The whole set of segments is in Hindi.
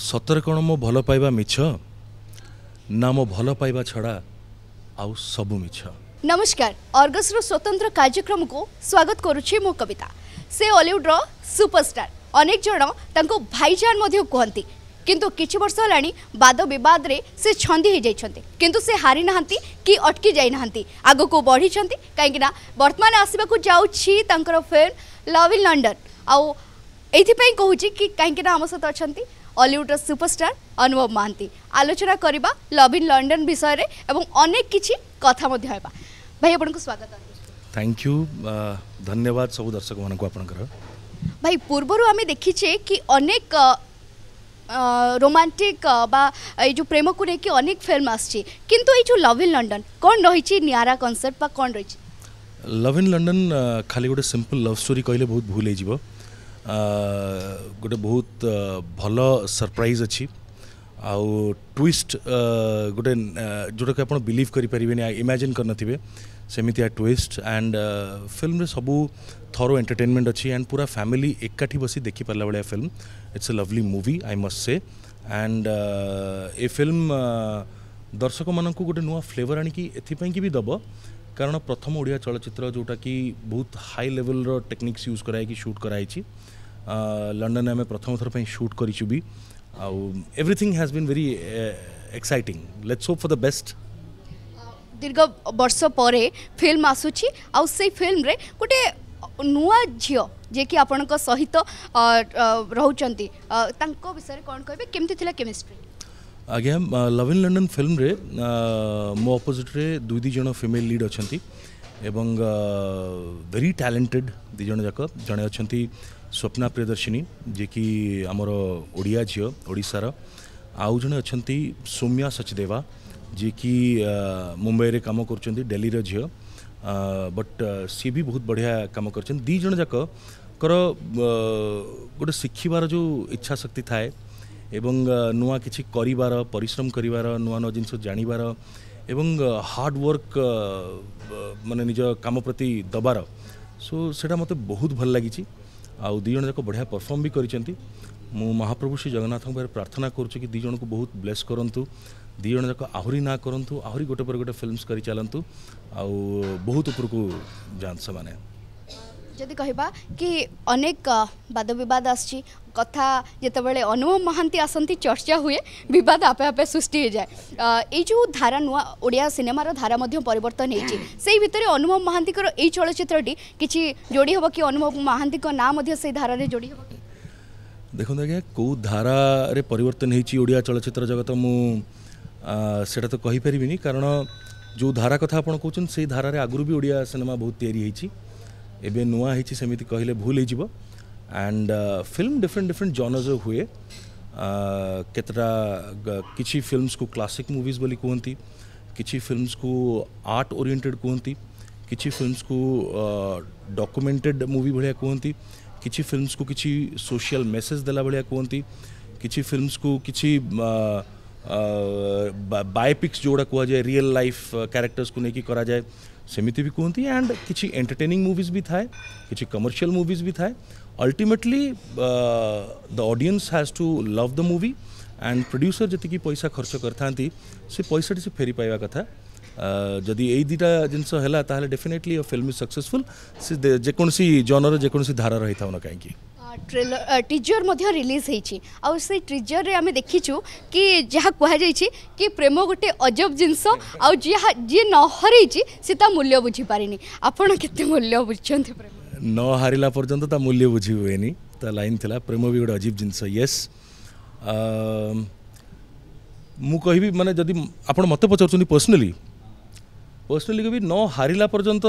ସତରେ କ'ଣ ମୋ ଭଲ ପାଇବା ମିଛ ନା ମୋ ଭଲ ପାଇବା ଛଡ଼ା ଆଉ ସବୁ ମିଛ ନମସ୍କାର ଅର୍ଗସର ସ୍ୱତନ୍ତ୍ର କାର୍ଯ୍ୟକ୍ରମକୁ ସ୍ୱାଗତ କରୁଛି ମୁଁ କବିତା ସେ ଅଲିଉଡ଼ର ସୁପରଷ୍ଟାର ଅନେକ ଜଣ ତାଙ୍କୁ ଭାଇଜାନ ମଧ୍ୟ କୁହନ୍ତି କିନ୍ତୁ କିଛି ବର୍ଷ ହେଲାଣି ବାଦ ବିବାଦରେ ସେ ଛନ୍ଦି ହୋଇଯାଇଛନ୍ତି କିନ୍ତୁ ସେ ହାରି ନାହାନ୍ତି କି ଅଟକି ଯାଇନାହାନ୍ତି ଆଗକୁ ବଢ଼ିଛନ୍ତି କାହିଁକିନା ବର୍ତ୍ତମାନ ଆସିବାକୁ ଯାଉଛି ତାଙ୍କର ଫିଲ୍ମ ଲଭ୍ ଇନ୍ ଲଣ୍ଡନ ଆଉ ଏଇଥିପାଇଁ କହୁଛି କି କାହିଁକିନା ଆମ ସହିତ ଅଛନ୍ତି ଅଲିଉଡ଼ର ସୁପରଷ୍ଟାର ଅନୁଭବ ମହାନ୍ତି ଆଲୋଚନା କରିବା ଲଭିନ୍ ଲଣ୍ଡନ ବିଷୟରେ ଏବଂ ଅନେକ କିଛି କଥା ମଧ୍ୟ ହେବା ଭାଇ ଆପଣଙ୍କୁ ସ୍ୱାଗତ থ্যাংক ইউ ধন্যবাদ সব দর্শক মানুষ আপনার ভাই পূর্বর আমি দেখিছে কি অনেক রোমান্টিক বা এই যে প্রেমকু নেই অনেক ফিল্ম আসছে কিন্তু এই যে লভ ইন লন্ডন কোন রয়েছে নিয়ারা কনসেপ্ট বা কোন রয়েছে লভ ইন লন্ডন খালি গোটে সিম্পল লভ স্টোরি কহিলে বহুত ভুল হয়ে ଗୋଟେ ବହୁତ ଭଲ ସରପ୍ରାଇଜ୍ ଅଛି ଆଉ ଟ୍ୱିଷ୍ଟ ଗୋଟେ ଯେଉଁଟାକି ଆପଣ ବିଲିଭ୍ କରିପାରିବେନି ଇମାଜିନ୍ କରିନଥିବେ ସେମିତିଆ ଟ୍ୱିଷ୍ଟ ଆଣ୍ଡ ଫିଲ୍ମରେ ସବୁ ଥରୋ ଏଣ୍ଟରଟେନମେଣ୍ଟ ଅଛି ଆଣ୍ଡ ପୁରା ଫ୍ୟାମିଲି ଏକାଠି ବସି ଦେଖିପାରିଲା ଭଳିଆ film it's a lovely movie I must say and A film ଦର୍ଶକମାନଙ୍କୁ ଗୋଟେ ନୂଆ ଫ୍ଲେଭର୍ ଆଣିକି ଏଥିପାଇଁକି ବି ଦେବ କାରଣ ପ୍ରଥମ ଓଡ଼ିଆ ଚଳଚ୍ଚିତ୍ର ଯେଉଁଟାକି ବହୁତ ହାଇ ଲେଭେଲ୍ର ଟେକ୍ନିକ୍ସ ୟୁଜ୍ କରାହେଇକି ସୁଟ୍ କରାହେଇଛି लंडन आम प्रथम थर पर सुट कर everything has been very exciting let's hope for the best दीर्घ बर्ष पर फिल्म आसूस फिल्म रे गोटे नुआ झील जे कि आपण सहित रोचा विषय कौन कह के केमिस्ट्री आज्ञा लव इन लंडन फिल्म रे मो अपोजिट्रे दुई दिज फिमेल लीड अच्छा एवं वेरी टैलेंटेड दिज जाक जड़े अच्छा स्वप्ना प्रियदर्शिनी जेकि आमर ओडिया झील ओडार आउ जे अच्छा सौम्या सचदेवा जेकि मुंबई में कम कर डेली रिय बट सी भी बहुत बढ़िया कम कर दीज जाक गोटे शिखबार जो इच्छा शक्ति थाए एवं नुआ कि करार पिश्रम कर नुआ नुआ जिनस जानवर एवं हार्डवर्क मान निज कम प्रति दबार सो so, मत बहुत भल लगी ଆଉ ଦୁଇ ଜଣ ଯାକ ବଢ଼ିଆ ପରଫର୍ମ ବି କରିଛନ୍ତି ମୁଁ ମହାପ୍ରଭୁ ଶ୍ରୀ ଜଗନ୍ନାଥଙ୍କ ପାଖରେ ପ୍ରାର୍ଥନା କରୁଛି କି ଦୁଇ ଜଣଙ୍କୁ ବହୁତ ବ୍ଲେସ୍ କରନ୍ତୁ ଦୁଇ ଜଣ ଯାକ ଆହୁରି ନା କରନ୍ତୁ ଆହୁରି ଗୋଟେ ପରେ ଗୋଟେ ଫିଲ୍ମସ୍ କରି ଚାଲନ୍ତୁ ଆଉ ବହୁତ ଉପରକୁ ଯାଆନ୍ତୁ ସେମାନେ ଯଦି କହିବା କି ଅନେକ ବାଦବିବାଦ ଆସିଛି କଥା ଯେତେବେଳେ ଅନୁଭବ ମହାନ୍ତି ଆସନ୍ତି ଚର୍ଚ୍ଚା ହୁଏ ବିବାଦ ଆପେ ଆପେ ସୃଷ୍ଟି ହୋଇଯାଏ ଏଇ ଯେଉଁ ଧାରା ନୂଆ ଓଡ଼ିଆ ସିନେମାର ଧାରା ମଧ୍ୟ ପରିବର୍ତ୍ତନ ହେଇଛି ସେଇ ଭିତରେ ଅନୁଭବ ମହାନ୍ତିଙ୍କର ଏଇ ଚଳଚ୍ଚିତ୍ରଟି କିଛି ଯୋଡ଼ି ହେବ କି ଅନୁଭବ ମହାନ୍ତିଙ୍କ ନାଁ ମଧ୍ୟ ସେଇ ଧାରାରେ ଯୋଡ଼ି ହେବ ଦେଖନ୍ତୁ ଆଜ୍ଞା କେଉଁ ଧାରାରେ ପରିବର୍ତ୍ତନ ହେଇଛି ଓଡ଼ିଆ ଚଳଚ୍ଚିତ୍ର ଜଗତ ମୁଁ ସେଇଟା ତ କହିପାରିବିନି କାରଣ ଯେଉଁ ଧାରା କଥା ଆପଣ କହୁଛନ୍ତି ସେଇ ଧାରାରେ ଆଗରୁ ବି ଓଡ଼ିଆ ସିନେମା ବହୁତ ତିଆରି ହେଇଛି एबे नुआ ही समिति कहिले भूल हि फिल्म डिफरेन्ट डिफरेन्ट जनज हुए कत किछि फिल्मस को क्लासिक मुविज बोली कहती किछि फिल्मस को आर्ट ओरिएटेड कहती किछि फिल्मस को डॉक्यूमेंटेड मूवी भलिया कोहंती किछि फिल्म्स को किछि सोशल मेसेज देला भलिया कहती किछि फिल्मस को किछि बायोपिक्स जोडा कोहा जाय रियल लाइफ कैरेक्टर्स को लेकिन करा सेमती भी कहते एंड किसी एंटरटेनिंग मुविज भी थाए कि कमर्सील मुविज भी थाए ultimately the audience has to love the movie and producer जी पैसा खर्च कर था पैसा टी फेरी पाइबा कथा uh, जदि यही दुटा जिनस है डेफिनेटली फिल्म इज सक्सेसफुल जेकोसी जनर जेकोसी धारा रही था कहीं ट्रेलर टीजर रिलीज हो ट्रिजर में आम देखी कि जहाँ कहुई कि प्रेम गोटे अजब जिनस न हर सी मूल्य बुझिपारे आपत के मूल्य बुझे न हार पर्यटन त मूल्य बुझी हुए नहीं लाइन थी प्रेम भी गोटे अजीब जिनस ये मुझ कह मैंने आप मत पचार पर्सनाली पर्सनाली कह न हार पर्यत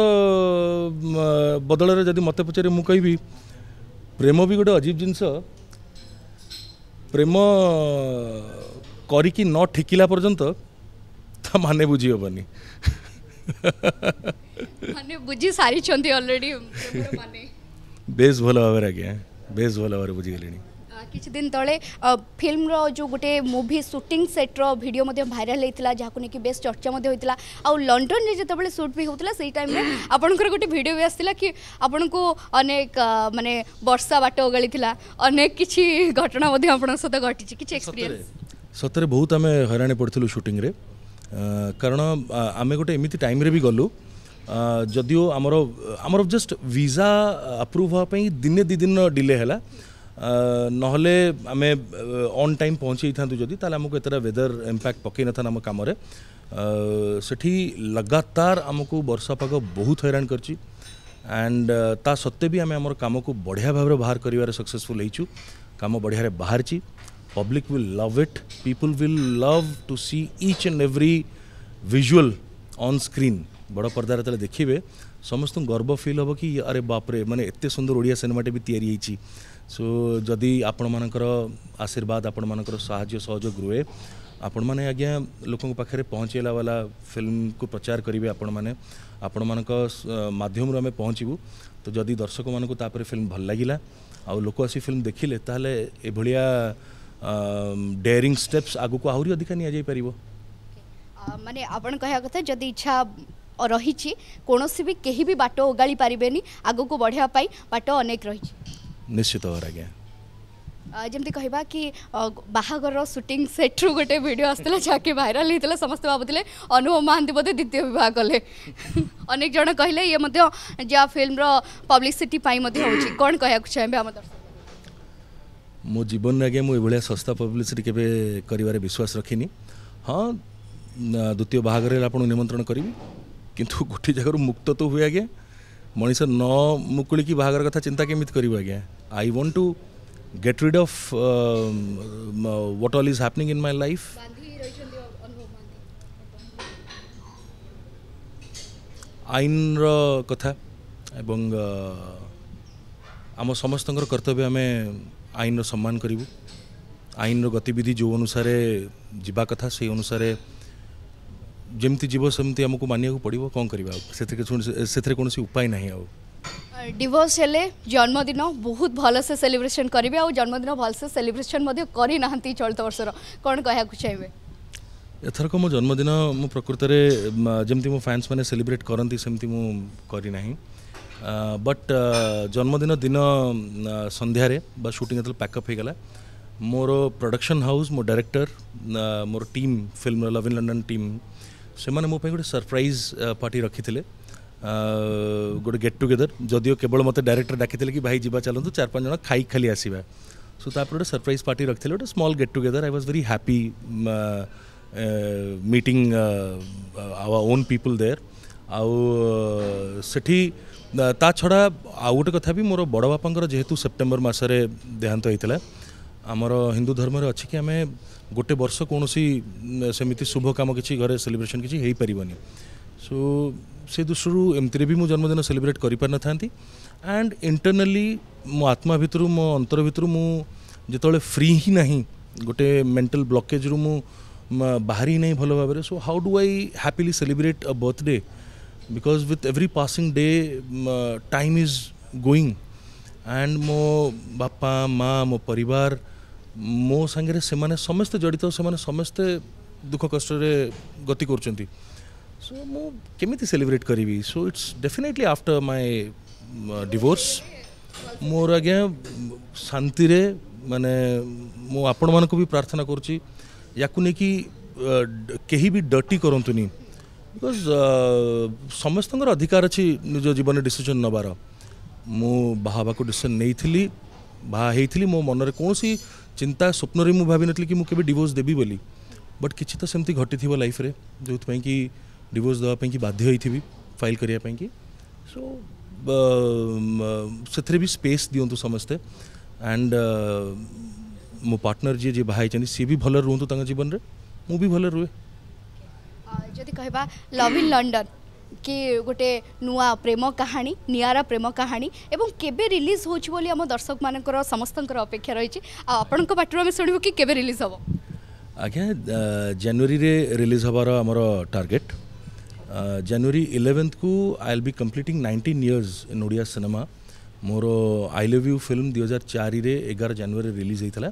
बदल जब मत पचारे मुझे कह प्रेम भी गोटे अजीब जिनस प्रेम कर न ठेकिला पर्यत माने बुझी हेनी बुझी सारी ऑलरेडी बेस भल भाव बेस भल भाव बुझीगली କିଛି ଦିନ ତଳେ ଫିଲ୍ମର ଯେଉଁ ଗୋଟେ ମୁଭି ସୁଟିଂ ସେଟ୍ର ଭିଡ଼ିଓ ମଧ୍ୟ ଭାଇରାଲ୍ ହେଇଥିଲା ଯାହାକୁ ନେଇକି ବେଶ୍ ଚର୍ଚ୍ଚା ମଧ୍ୟ ହୋଇଥିଲା ଆଉ ଲଣ୍ଡନରେ ଯେତେବେଳେ ସୁଟ୍ ବି ହେଉଥିଲା ସେଇ ଟାଇମ୍ରେ ଆପଣଙ୍କର ଗୋଟେ ଭିଡ଼ିଓ ବି ଆସିଥିଲା କି ଆପଣଙ୍କୁ ଅନେକ ମାନେ ବର୍ଷା ବାଟ ଓଗାଳିଥିଲା ଅନେକ କିଛି ଘଟଣା ମଧ୍ୟ ଆପଣଙ୍କ ସହିତ ଘଟିଛି କିଛି ଏକ୍ସପିରିଏନ୍ସ ସତରେ ବହୁତ ଆମେ ହଇରାଣ ପଡ଼ିଥିଲୁ ସୁଟିଂରେ କାରଣ ଆମେ ଗୋଟେ ଏମିତି ଟାଇମ୍ରେ ବି ଗଲୁ ଯଦିଓ ଆମର ଆମର ଜଷ୍ଟ ଭିଜା ଆପ୍ରୁଭ୍ ହେବା ପାଇଁ ଦିନେ ଦୁଇ ଦିନ ଡିଲେ ହେଲା ना आम अन् टाइम पहुँचे जदि तमुक वेदर इम्पैक्ट पकई न था आम कम से लगातार आमको बर्षा बर्षापाग बहुत हईरा कर एंड ता सत्ते भी आम कम को बढ़िया भाव में बाहर कर सक्सेसफुल होचु कम बढ़िया बाहर public will love it people will love to see each and every visual on screen बड़ पर्दार देखिए समस्त गर्व फिल हे कि अरे बापरे मैंने एत सुंदर ओडिया सिनेमाटे भी या सो जदि आपण मान आशीर्वाद आपण मानक सहयोग रुए आपण मैंने आज्ञा लोक पाखे पहुँचेला वाला फिल्म को प्रचार करेंगे आपण मैंने आपण मानम आम पहुँचबू तो जदि दर्शक मानक फिल्म भल लगला आक आसी फिल्म देखिले तभलिया डेरींग स्टेप्स आगे आहरी अधिका निया जाइपर मैंने कथा जदि इच्छा ରହିଛି କୌଣସି ବି କେହି ବି ବାଟ ଓଗାଳି ପାରିବେନି ଆଗକୁ ବଢ଼ିବା ପାଇଁ ବାଟ ଅନେକ ରହିଛି ନିଶ୍ଚିତ ଭାବରେ ଆଜ୍ଞା ଯେମିତି କହିବା କି ବାହାଘର ସୁଟିଂ ସେଟ୍ରୁ ଗୋଟେ ଭିଡ଼ିଓ ଆସିଥିଲା ଯାହାକି ଭାଇରାଲ୍ ହେଇଥିଲା ସମସ୍ତେ ଭାବୁଥିଲେ ଅନୁଭବ ମହାନ୍ତି ବୋଧେ ଦ୍ୱିତୀୟ ବିବାହ କଲେ ଅନେକ ଜଣ କହିଲେ ଇଏ ମଧ୍ୟ ଯାହା ଫିଲ୍ମର ପବ୍ଲିସିଟି ପାଇଁ ମଧ୍ୟ ହେଉଛି କ'ଣ କହିବାକୁ ଚାହିଁବେ ଆମ ଦର୍ଶକ ମୋ ଜୀବନରେ ଆଜ୍ଞା ମୁଁ ଏଭଳିଆ ଶସ୍ତା ପବ୍ଲିସିଟି କେବେ କରିବାରେ ବିଶ୍ୱାସ ରଖିନି ହଁ ଦ୍ୱିତୀୟ ବାହାଘରରେ ଆପଣଙ୍କୁ ନିମନ୍ତ୍ରଣ କରିବି কিন্তু গুটি জাগৰ মুক্তত হিয়া গে মণীষা ন মুকুলি কি ভাগৰ কথা চিন্তা কেমিত কৰিব আ গে I want to get rid of what all is happening in my life আইনৰ কথা এবং আমো সমস্তৰ কৰ্তব্য আমি আইনৰ সম্মান কৰিব আইনৰ গતિবিধি যো অনুসৰে জিবা কথা সেই অনুসৰে जमती जीव सेमती आमको मानिया पड़ो कौन कर उपाय ना आ डिवोर्स हेले जन्मदिन बहुत भलसे सेलिब्रेशन करेंगे आ जन्मदिन भलसे सेलिब्रेशन करना चलित बर्षर कौन कह चाहिए एथरक मो जन्मदिन मु प्रकृत जमी मो फैंस मैंने सेलिब्रेट करती सेमती मुना बट जन्मदिन दिन सन्धार सुटिंग पैकअप हो गला मोर प्रडक्शन हाउस मो डायरेक्टर मोर team film love in London team ସେମାନେ ମୋ ପାଇଁ ଗୋଟେ ସରପ୍ରାଇଜ୍ ପାର୍ଟି ରଖିଥିଲେ ଗୋଟେ ଗେଟ୍ ଟୁଗେଦର ଯଦିଓ କେବଳ ମୋତେ ଡାଇରେକ୍ଟର ଡାକିଥିଲେ କି ଭାଇ ଯିବା ଚାଲନ୍ତୁ ଚାରି ପାଞ୍ଚ ଜଣ ଖାଇ ଖାଲି ଆସିବା ସୋ ତାପରେ ଗୋଟେ ସରପ୍ରାଇଜ୍ ପାର୍ଟି ରଖିଥିଲେ ଗୋଟେ small get together I was very happy meeting our own people there ଆଉ ସେଠି ତା ଛଡ଼ା ଆଉ ଗୋଟେ କଥା ବି ମୋର ବଡ଼ ବାପାଙ୍କର ଯେହେତୁ ସେପ୍ଟେମ୍ବର ମାସରେ ଦେହାନ୍ତ ହେଇଥିଲା ଆମର ହିନ୍ଦୁ ଧର୍ମରେ ଅଛି କି ଆମେ गोटे वर्ष बर्ष कसैसम्म शुभकमी घर सेलब्रेसन सो सृष्टि एमिर पनि म जन्मदिन सेलिब्रेट सेलब्रेट गरिपारी एंड इन्टरनाली म आत्मा भित्र म अन्तर भए फ्री हिँ न गटे मेन्टाल ब्लकेज्रु बाई भावर so how do I happily celebrate a birthday because with every passing day time is going and मो बापा मो परिवार ମୋ ସାଙ୍ଗରେ ସେମାନେ ସମସ୍ତେ ଜଡ଼ିତ ସେମାନେ ସମସ୍ତେ ଦୁଃଖ କଷ୍ଟରେ ଗତି କରୁଛନ୍ତି ସୋ ମୁଁ କେମିତି ସେଲିବ୍ରେଟ୍ କରିବି so it's definitely after my divorce ମୋର ଆଜ୍ଞା ଶାନ୍ତିରେ ମାନେ ମୁଁ ଆପଣମାନଙ୍କୁ ବି ପ୍ରାର୍ଥନା କରୁଛି ୟାକୁ ନେଇକି କେହି ବି ଡଟି କରନ୍ତୁନି ବିକଜ୍ ସମସ୍ତଙ୍କର ଅଧିକାର ଅଛି ନିଜ ଜୀବନରେ ଡିସିସନ୍ ନେବାର ମୁଁ ବାହା ହେବାକୁ ଡିସିସନ୍ ନେଇଥିଲି ବାହା ହେଇଥିଲି ମୋ ମନରେ କୌଣସି चिंता स्वप्न में भाव नी कि मुझे डिवोर्स देवी बोली बट कि तो सेमती घटी लाइफ में जो कि डिवोर्स देवाई कि बाध्य फाइल करने कि सो से भी स्पेस दिंतु समस्ते एंड मो पार्टनर जी जी बाहर सी भी भल रुत तो जीवन में मुझे भल रुए जी कह लव इन लंडन କି ଗୋଟେ ନୂଆ ପ୍ରେମ କାହାଣୀ ନିଆରା ପ୍ରେମ କାହାଣୀ ଏବଂ କେବେ ରିଲିଜ୍ ହେଉଛି ବୋଲି ଆମ ଦର୍ଶକମାନଙ୍କର ସମସ୍ତଙ୍କର ଅପେକ୍ଷା ରହିଛି ଆଉ ଆପଣଙ୍କ ପାଟିରୁ ଆମେ ଶୁଣିବୁ କି କେବେ ରିଲିଜ୍ ହେବ ଆଜ୍ଞା ଜାନୁଆରୀରେ ରିଲିଜ୍ ହେବାର ଆମର ଟାର୍ଗେଟ୍ ଜାନୁଆରୀ ଇଲେଭେନ୍ଥକୁ I'll be completing nineteen years in Odia cinema ମୋର ଆଇ ଲଭ୍ ୟୁ ଫିଲ୍ମ ଦୁଇ ହଜାର ଚାରିରେ ଏଗାର ଜାନୁଆରୀ ରିଲିଜ୍ ହେଇଥିଲା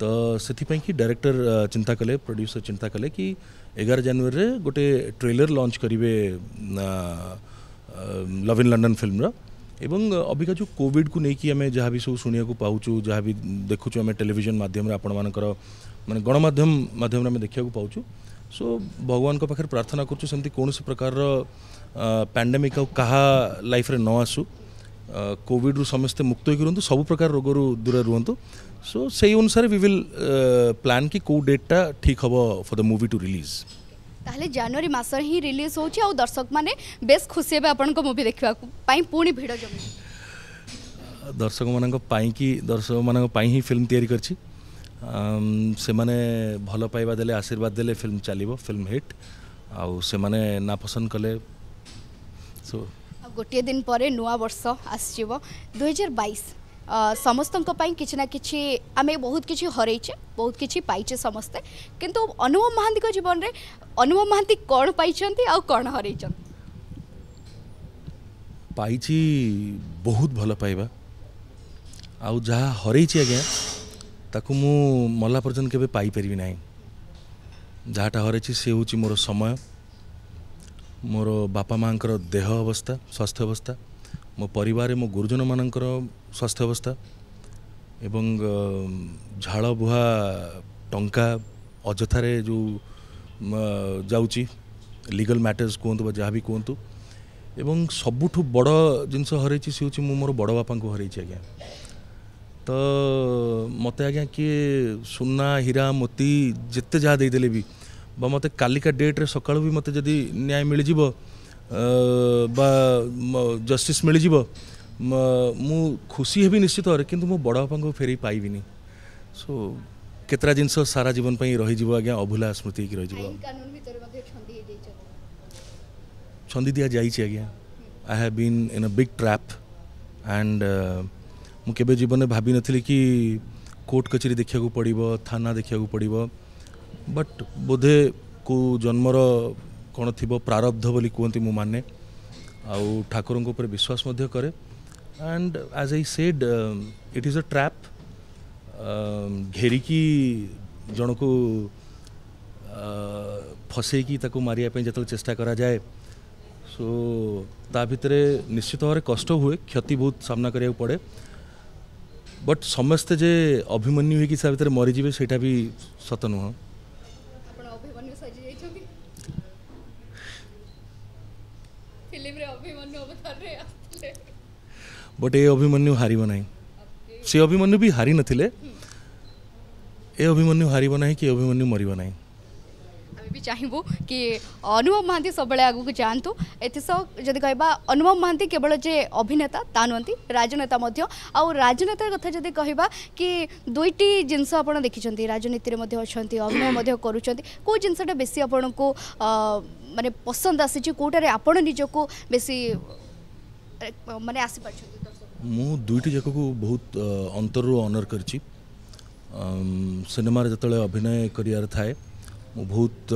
ତ ସେଥିପାଇଁ କି ଡାଇରେକ୍ଟର ଚିନ୍ତା କଲେ ପ୍ରଡ୍ୟୁସର ଚିନ୍ତା କଲେ କି एगार जानवर में गोटे ट्रेलर लंच करे लव इन लंडन फिल्म रा एवं अभिका जो कोविड को लेकिन कि जहाँ भी सब शुणा को जहाँ भी देखु हमें टेलीविजन माध्यम रे आपण मानकर माने गणमाध्यम माध्यम रे हमें देखिया सो भगवान को प्रार्थना करचू सेमती कोनो प्रकार रो पेंडेमिक लाइफ न आसू କୋଭିଡ଼ରୁ ସମସ୍ତେ ମୁକ୍ତ ହୋଇ ରୁହନ୍ତୁ ସବୁ ପ୍ରକାର ରୋଗରୁ ଦୂରରେ ରୁହନ୍ତୁ ସୋ ସେଇ ଅନୁସାରେ ୱି ୱିଲ୍ ପ୍ଲାନ୍ କି କେଉଁ ଡେଟ୍ଟା ଠିକ୍ ହେବ for the movie to release ତାହେଲେ ଜାନୁଆରୀ ମାସରେ ହିଁ ରିଲିଜ୍ ହେଉଛି ଆଉ ଦର୍ଶକମାନେ ବେଶ୍ ଖୁସି ହେବେ ଆପଣଙ୍କ ମୁଭି ଦେଖିବା ପାଇଁ ପୁଣି ଭିଡ଼ ଜମିବ ଦର୍ଶକମାନଙ୍କ ପାଇଁକି ଦର୍ଶକମାନଙ୍କ ପାଇଁ ହିଁ ଫିଲ୍ମ ତିଆରି କରିଛି ସେମାନେ ଭଲ ପାଇବା ଦେଲେ ଆଶୀର୍ବାଦ ଦେଲେ ଫିଲ୍ମ ଚାଲିବ ଫିଲ୍ମ ହିଟ୍ ଆଉ ସେମାନେ ନାପସନ୍ଦ କଲେ ସୋ ଗୋଟିଏ ଦିନ ପରେ ନୂଆ ବର୍ଷ ଆସିଯିବ ଦୁଇହଜାର ବାଇଶ ସମସ୍ତଙ୍କ ପାଇଁ କିଛି ନା କିଛି ଆମେ ବହୁତ କିଛି ହରେଇଛେ ବହୁତ କିଛି ପାଇଛେ ସମସ୍ତେ କିନ୍ତୁ ଅନୁଭବ ମହାନ୍ତିଙ୍କ ଜୀବନରେ ଅନୁଭବ ମହାନ୍ତି କ'ଣ ପାଇଛନ୍ତି ଆଉ କ'ଣ ହରେଇଛନ୍ତି ପାଇଛି ବହୁତ ଭଲ ପାଇବା ଆଉ ଯାହା ହରେଇଛି ଆଜ୍ଞା ତାକୁ ମୁଁ ମଲା ପର୍ଯ୍ୟନ୍ତ କେବେ ପାଇପାରିବି ନାହିଁ ଯାହାଟା ହରେଇଛି ସେ ହେଉଛି ମୋର ସମୟ ମୋର ବାପା ମାଆଙ୍କର ଦେହ ଅବସ୍ଥା ସ୍ୱାସ୍ଥ୍ୟ ଅବସ୍ଥା ମୋ ପରିବାରରେ ମୋ ଗୁରୁଜନମାନଙ୍କର ସ୍ୱାସ୍ଥ୍ୟ ଅବସ୍ଥା ଏବଂ ଝାଳ ବୁହା ଟଙ୍କା ଅଯଥାରେ ଯେଉଁ ଯାଉଛି ଲିଗଲ୍ ମ୍ୟାଟର୍ସ କୁହନ୍ତୁ ବା ଯାହା ବି କୁହନ୍ତୁ ଏବଂ ସବୁଠୁ ବଡ଼ ଜିନିଷ ହରେଇଛି ସେ ହେଉଛି ମୁଁ ମୋର ବଡ଼ ବାପାଙ୍କୁ ହରେଇଛି ଆଜ୍ଞା ତ ମୋତେ ଆଜ୍ଞା କିଏ ସୁନା ହୀରା ମୋତି ଯେତେ ଯାହା ଦେଇଦେଲେ ବି व मत कालिका डेट्रे सका भी मत न्याय मिल जा जस्टिस मिल जा मु खुशी हेबी निश्चित भाव कि मो बापा को फेरी पाइबि सो केतरा जिनस सारा जीवन पर रही आज्ञा अभुला स्मृति रही छंदी दिया जाइए आज्ञा I have been in a big trap and मुझे जीवन में भावी नी कोर्ट कचेरी देखा पड़ थाना देखा पड़ ବଟ୍ ବୋଧେ କେଉଁ ଜନ୍ମର କ'ଣ ଥିବ ପ୍ରାରବ୍ଧ ବୋଲି କୁହନ୍ତି ମୁଁ ମାନେ ଆଉ ଠାକୁରଙ୍କ ଉପରେ ବିଶ୍ୱାସ ମଧ୍ୟ କରେ and as I said it is a trap ଘେରିକି ଜଣକୁ ଫସେଇକି ତାକୁ ମାରିବା ପାଇଁ ଯେତେବେଳେ ଚେଷ୍ଟା କରାଯାଏ ସୋ ତା ଭିତରେ ନିଶ୍ଚିତ ଭାବରେ କଷ୍ଟ ହୁଏ କ୍ଷତି ବହୁତ ସାମ୍ନା କରିବାକୁ ପଡ଼େ ବଟ୍ ସମସ୍ତେ ଯେ ଅଭିମନ୍ୟୁ ହୋଇକି ତା ଭିତରେ ମରିଯିବେ ସେଇଟା ବି ସତ ନୁହଁ ବଟ୍ ଏ ଅଭିମନ୍ୟୁ ହାରିବ ନାହିଁ ସେ ଅଭିମନ୍ୟୁ ବି ହାରିନଥିଲେ ଏ ଅଭିମନ୍ୟୁ ହାରିବ ନାହିଁ କି ଅଭିମନ୍ୟୁ ମରିବ ନାହିଁ ବି ଚାହିଁବୁ କି ଅନୁଭବ ମହାନ୍ତି ସବୁବେଳେ ଆଗକୁ ଯାଆନ୍ତୁ ଏଥିସହ ଯଦି କହିବା ଅନୁଭବ ମହାନ୍ତି କେବଳ ଯେ ଅଭିନେତା ତା ନୁହନ୍ତି ରାଜନେତା ମଧ୍ୟ ଆଉ ରାଜନେତା କଥା ଯଦି କହିବା କି ଦୁଇଟି ଜିନିଷ ଆପଣ ଦେଖିଛନ୍ତି ରାଜନୀତିରେ ମଧ୍ୟ ଅଛନ୍ତି ଅଭିନୟ ମଧ୍ୟ କରୁଛନ୍ତି କେଉଁ ଜିନିଷଟା ବେଶୀ ଆପଣଙ୍କୁ ମାନେ ପସନ୍ଦ ଆସିଛି କେଉଁଟାରେ ଆପଣ ନିଜକୁ ବେଶୀ ମାନେ ଆସିପାରୁଛନ୍ତି ମୁଁ ଦୁଇଟି ଯାକକୁ ବହୁତ ଅନ୍ତରରୁ ଅନର୍ କରିଛି ସିନେମାରେ ଯେତେବେଳେ ଅଭିନୟ କରିବାର ଥାଏ ମୁଁ ବହୁତ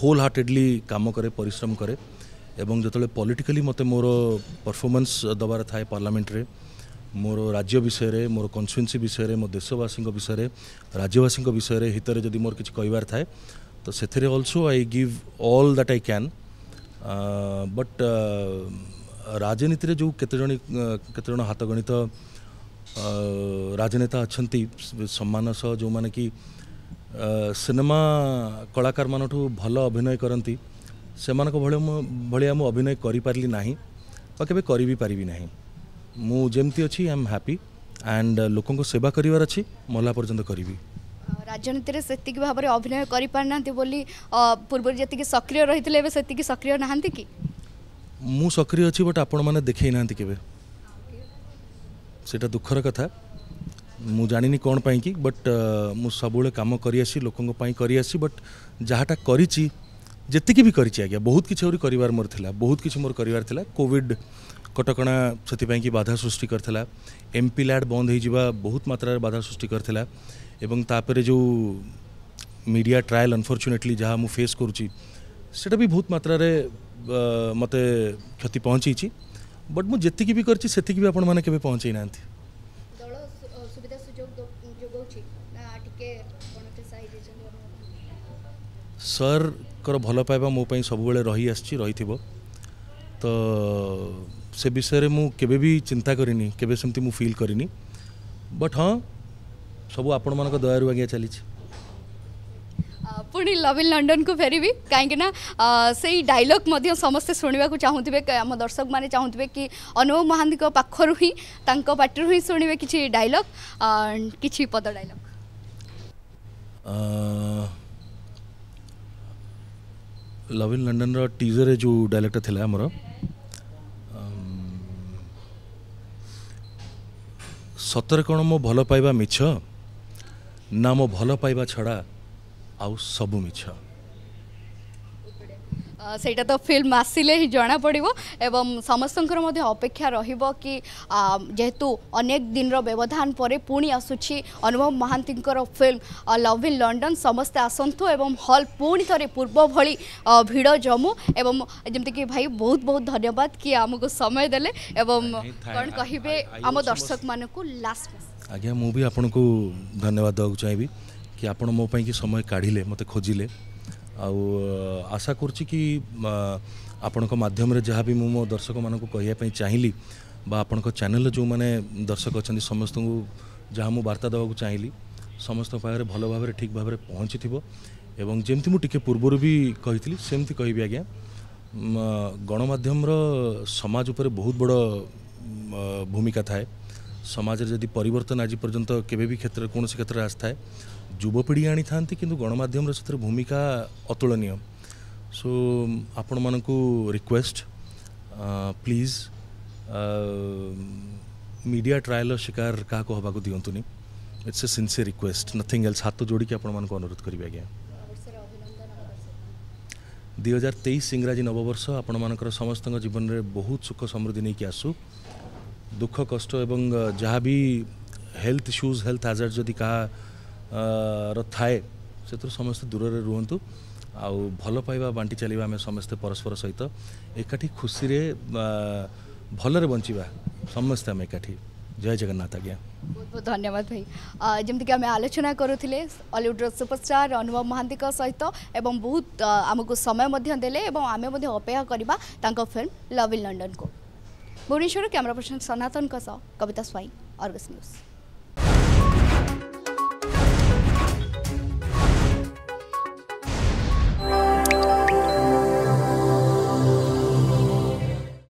ହୋଲ୍ ହାର୍ଟେଡ଼ଲି କାମ କରେ ପରିଶ୍ରମ କରେ ଏବଂ ଯେତେବେଳେ ପଲିଟିକାଲି ମୋତେ ମୋର ପରଫର୍ମାନ୍ସ ଦେବାର ଥାଏ ପାର୍ଲାମେଣ୍ଟରେ ମୋର ରାଜ୍ୟ ବିଷୟରେ ମୋର କନ୍ଷ୍ଟିଚୁଏନ୍ସି ବିଷୟରେ ମୋ ଦେଶବାସୀଙ୍କ ବିଷୟରେ ରାଜ୍ୟବାସୀଙ୍କ ବିଷୟରେ ହିତରେ ଯଦି ମୋର କିଛି କହିବାର ଥାଏ ତ ସେଥିରେ also I give all that I can but राजनीति में जो केत हाथ गणित राजनेता अच्छा सम्मान सह जो मैंने कि सिनेमा कलाकार मानु भल अभिनय करती से भाया मुझे अभिनय करना के पारिना मुझे अच्छी आई एम हापी एंड लोक सेवा कर पर्यटन करी राजनीति से भाव अभिनय कर पूर्व जी सक्रिय रही है सक्रिय नहांती कि ମୁଁ ସକ୍ରିୟ ଅଛି ବଟ୍ ଆପଣମାନେ ଦେଖେଇ ନାହାନ୍ତି କେବେ ସେଇଟା ଦୁଃଖର କଥା ମୁଁ ଜାଣିନି କ'ଣ ପାଇଁକି ବଟ୍ ମୁଁ ସବୁବେଳେ କାମ କରିଆସି ଲୋକଙ୍କ ପାଇଁ କରିଆସି ବଟ୍ ଯାହାଟା କରିଛି ଯେତିକି ବି କରିଛି ଆଜ୍ଞା ବହୁତ କିଛି ଆହୁରି କରିବାର ମୋର ଥିଲା ବହୁତ କିଛି ମୋର କରିବାର ଥିଲା କୋଭିଡ଼ କଟକଣା ସେଥିପାଇଁକି ବାଧା ସୃଷ୍ଟି କରିଥିଲା ଏମ୍ ପି ଲ୍ୟାଡ଼୍ ବନ୍ଦ ହୋଇଯିବା ବହୁତ ମାତ୍ରାରେ ବାଧା ସୃଷ୍ଟି କରିଥିଲା ଏବଂ ତାପରେ ଯେଉଁ ମିଡ଼ିଆ ଟ୍ରାଏଲ୍ ଅନଫର୍ଚୁନେଟଲି ଯାହା ମୁଁ ଫେସ୍ କରୁଛି ସେଇଟା ବି ବହୁତ ମାତ୍ରାରେ ମୋତେ କ୍ଷତି ପହଞ୍ଚେଇଛି ବଟ୍ ମୁଁ ଯେତିକି ବି କରିଛି ସେତିକି ବି ଆପଣମାନେ କେବେ ପହଞ୍ଚେଇ ନାହାନ୍ତି ସାର୍ଙ୍କର ଭଲ ପାଇବା ମୋ ପାଇଁ ସବୁବେଳେ ରହିଆସିଛି ରହିଥିବ ତ ସେ ବିଷୟରେ ମୁଁ କେବେ ବି ଚିନ୍ତା କରିନି କେବେ ସେମିତି ମୁଁ ଫିଲ୍ କରିନି ବଟ୍ ହଁ ସବୁ ଆପଣମାନଙ୍କ ଦୟାରୁ ଆଜ୍ଞା ଚାଲିଛି ପୁଣି ଲଭ୍ ଇନ୍ ଲଣ୍ଡନକୁ ଫେରିବି କାହିଁକିନା ସେଇ ଡାଇଲଗ୍ ମଧ୍ୟ ସମସ୍ତେ ଶୁଣିବାକୁ ଚାହୁଁଥିବେ ଆମ ଦର୍ଶକମାନେ ଚାହୁଁଥିବେ କି ଅନୁଭବ ମହାନ୍ତିଙ୍କ ପାଖରୁ ହିଁ ତାଙ୍କ ପାଟିରୁ ହିଁ ଶୁଣିବେ କିଛି ଡାଇଲଗ୍ କିଛି ପଦ ଡାଇଲଗ୍ ଲଭ୍ ଇନ୍ ଲଣ୍ଡନର ଟିଜରରେ ଯେଉଁ ଡାଇଲଗ୍ଟା ଥିଲା ଆମର ସତରେ କ'ଣ ମୋ ଭଲ ପାଇବା ମିଛ ନା ମୋ ଭଲ ପାଇବା ଛଡ଼ା ଆଉ ସବୁ ମିଛ ସେଇଟା ତ ଫିଲ୍ମ ଆସିଲେ ହିଁ ଜଣାପଡ଼ିବ ଏବଂ ସମସ୍ତଙ୍କର ମଧ୍ୟ ଅପେକ୍ଷା ରହିବ କି ଯେହେତୁ ଅନେକ ଦିନର ବ୍ୟବଧାନ ପରେ ପୁଣି ଆସୁଛି ଅନୁଭବ ମହାନ୍ତିଙ୍କର ଫିଲ୍ମ ଲଭ୍ ଇନ୍ ଲଣ୍ଡନ ସମସ୍ତେ ଆସନ୍ତୁ ଏବଂ ହଲ୍ ପୁଣି ଥରେ ପୂର୍ବ ଭଳି ଭିଡ଼ ଜମୁ ଏବଂ ଯେମିତିକି ଭାଇ ବହୁତ ବହୁତ ଧନ୍ୟବାଦ କି ଆମକୁ ସମୟ ଦେଲେ ଏବଂ କ'ଣ କହିବେ ଆମ ଦର୍ଶକମାନଙ୍କୁ ଲାଷ୍ଟ ଆଜ୍ଞା ମୁଁ ବି ଆପଣଙ୍କୁ ଧନ୍ୟବାଦ ଦେବାକୁ ଚାହିଁବି कि आप समय काढ़े मत खोजिले आशा कर आपण मध्यम जहाँ भी मुझ दर्शक मानक कह चाहली वपण चेल जो मैंने दर्शक अच्छा समस्त को जहाँ मुझे बार्ता देवा चाहली समस्त पाखे भल भाव ठीक भाव में पहुँची थोड़ा जमी मुझे पूर्वर भी कही सेम कह आज्ञा गणमाम समाज पर बहुत बड़ भूमिका थाए समाज जदि पर आज पर्यटन केवे भी क्षेत्र कौन से क्षेत्र आए ଯୁବପିଢ଼ି ଆଣିଥାନ୍ତି କିନ୍ତୁ ଗଣମାଧ୍ୟମର ସେଥିରେ ଭୂମିକା ଅତୁଳନୀୟ ସୋ ଆପଣମାନଙ୍କୁ ରିକ୍ୱେଷ୍ଟ ପ୍ଲିଜ୍ ମିଡ଼ିଆ ଟ୍ରାଏଲ୍ର ଶିକାର କାହାକୁ ହେବାକୁ ଦିଅନ୍ତୁନି it's a sincere request nothing else ହାତ ଯୋଡ଼ିକି ଆପଣମାନଙ୍କୁ ଅନୁରୋଧ କରିବି ଆଜ୍ଞା ଦୁଇ ହଜାର ତେଇଶ ଇଂରାଜୀ ନବବର୍ଷ ଆପଣମାନଙ୍କର ସମସ୍ତଙ୍କ ଜୀବନରେ ବହୁତ ସୁଖ ସମୃଦ୍ଧି ନେଇକି ଆସୁ ଦୁଃଖ କଷ୍ଟ ଏବଂ ଯାହା ବି ହେଲ୍ଥ ଇସ୍ୟୁଜ୍ ହେଲ୍ଥ ହାଜାର୍ଡ଼ ଯଦି କାହା ର ଥାଏ ସେଥିରୁ ସମସ୍ତେ ଦୂରରେ ରୁହନ୍ତୁ ଆଉ ଭଲ ପାଇବା ବାଣ୍ଟି ଚାଲିବା ଆମେ ସମସ୍ତେ ପରସ୍ପର ସହିତ ଏକାଠି ଖୁସିରେ ଭଲରେ ବଞ୍ଚିବା ସମସ୍ତେ ଆମେ ଏକାଠି ଜୟ ଜଗନ୍ନାଥ ଆଜ୍ଞା ବହୁତ ବହୁତ ଧନ୍ୟବାଦ ଭାଇ ଯେମିତିକି ଆମେ ଆଲୋଚନା କରୁଥିଲେ ଅଲିଉଡ଼ର ସୁପରଷ୍ଟାର ଅନୁଭବ ମହାନ୍ତିଙ୍କ ସହିତ ଏବଂ ବହୁତ ଆମକୁ ସମୟ ମଧ୍ୟ ଦେଲେ ଏବଂ ଆମେ ମଧ୍ୟ ଅପେକ୍ଷା କରିବା ତାଙ୍କ ଫିଲ୍ମ ଲଭ୍ ଇନ୍ ଲଣ୍ଡନକୁ ଭୁବନେଶ୍ୱର କ୍ୟାମେରା ପର୍ସନ ସନାତନଙ୍କ ସହ କବିତା ସ୍ୱାଇଁ ଅର୍ଗସ୍ ନ୍ୟୁଜ୍